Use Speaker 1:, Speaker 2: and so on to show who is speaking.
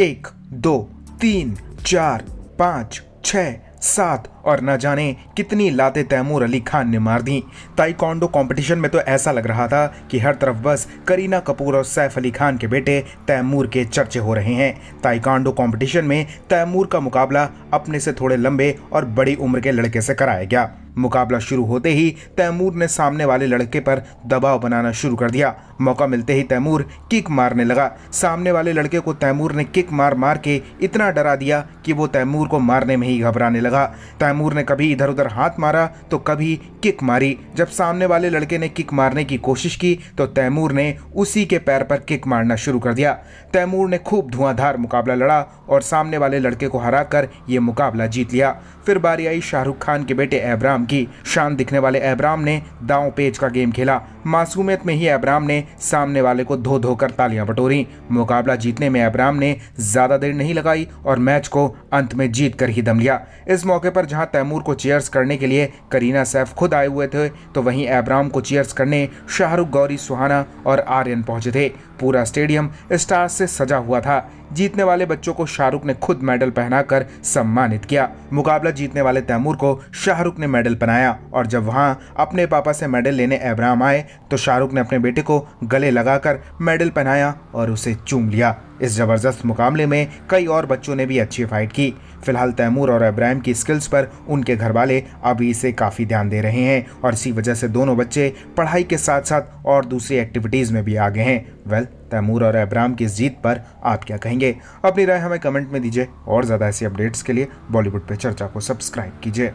Speaker 1: एक दो तीन चार पाँच छः सात और न जाने कितनी लाते तैमूर अली खान ने मार दी ताइकॉन्डो कंपटीशन में तो ऐसा लग रहा था कि हर तरफ बस करीना कपूर और सैफ अली खान के बेटे तैमूर के चर्चे हो रहे हैं ताइकॉन्डो कंपटीशन में तैमूर का मुकाबला अपने से थोड़े लंबे और बड़ी उम्र के लड़के से कराया गया मुकाबला शुरू होते ही तैमूर ने सामने वाले लड़के पर दबाव बनाना शुरू कर दिया मौका मिलते ही तैमूर किक मारने लगा सामने वाले लड़के को तैमूर ने किक मार मार के इतना डरा दिया कि वो तैमूर को मारने में ही घबराने लगा तैमूर ने कभी इधर उधर हाथ मारा तो कभी किक मारी जब सामने वाले लड़के ने किक मारने की कोशिश की तो तैमूर ने उसी के पैर पर किक मारना शुरू कर दिया तैमूर ने खूब धुआंधार मुकाबला लड़ा और सामने वाले लड़के को हरा कर ये मुकाबला जीत लिया फिर बारी आई शाहरुख खान के बेटे एब्राम की शान दिखने वाले एब्राम ने दाव पेज का गेम खेला मासूमियत में ही एब्राम ने सामने वाले को धो धोकर तालियां बटोरी मुकाबला जीतने में अब्राम ने ज़्यादा देर नहीं लगाई और मैच को अंत में जीत कर ही दम लिया इस मौके पर जहां तैमूर को चेयर्स करने के लिए करीना सैफ खुद आए हुए थे तो वहीं अब्राम को चेयर्स करने शाहरुख गौरी सुहाना और आर्यन पहुंचे थे पूरा स्टेडियम स्टार से सजा हुआ था जीतने वाले बच्चों को शाहरुख ने खुद मेडल पहनाकर सम्मानित किया मुकाबला जीतने वाले तैमूर को शाहरुख ने मेडल पहनाया और जब वहां अपने पापा से मेडल लेने एब्राम आए तो शाहरुख ने अपने बेटे को गले लगाकर मेडल पहनाया और उसे चूम लिया इस ज़बरदस्त मुकाबले में कई और बच्चों ने भी अच्छी फाइट की फिलहाल तैमूर और इब्राहिम की स्किल्स पर उनके घर वाले अभी इसे काफ़ी ध्यान दे रहे हैं और इसी वजह से दोनों बच्चे पढ़ाई के साथ साथ और दूसरी एक्टिविटीज़ में भी आगे हैं वेल तैमूर और अब्राम की इस जीत पर आप क्या कहेंगे अपनी राय हमें कमेंट में दीजिए और ज़्यादा ऐसी अपडेट्स के लिए बॉलीवुड पे चर्चा को सब्सक्राइब कीजिए